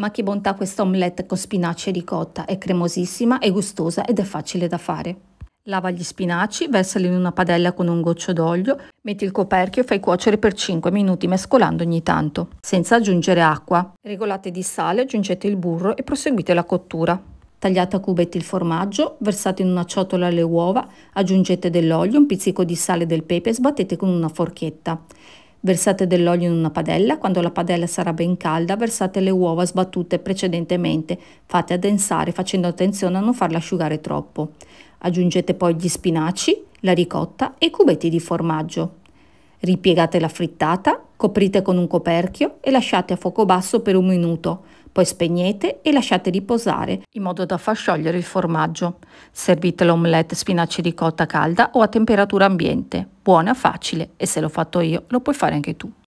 Ma che bontà questa omelette con spinaci ricotta, è cremosissima, è gustosa ed è facile da fare. Lava gli spinaci, versali in una padella con un goccio d'olio, metti il coperchio e fai cuocere per 5 minuti mescolando ogni tanto, senza aggiungere acqua. Regolate di sale, aggiungete il burro e proseguite la cottura. Tagliate a cubetti il formaggio, versate in una ciotola le uova, aggiungete dell'olio, un pizzico di sale e del pepe e sbattete con una forchetta. Versate dell'olio in una padella, quando la padella sarà ben calda versate le uova sbattute precedentemente, fate addensare facendo attenzione a non farla asciugare troppo. Aggiungete poi gli spinaci, la ricotta e i cubetti di formaggio. Ripiegate la frittata, coprite con un coperchio e lasciate a fuoco basso per un minuto, poi spegnete e lasciate riposare in modo da far sciogliere il formaggio. Servite l'omelette spinaci ricotta calda o a temperatura ambiente. Buona, facile e se l'ho fatto io lo puoi fare anche tu.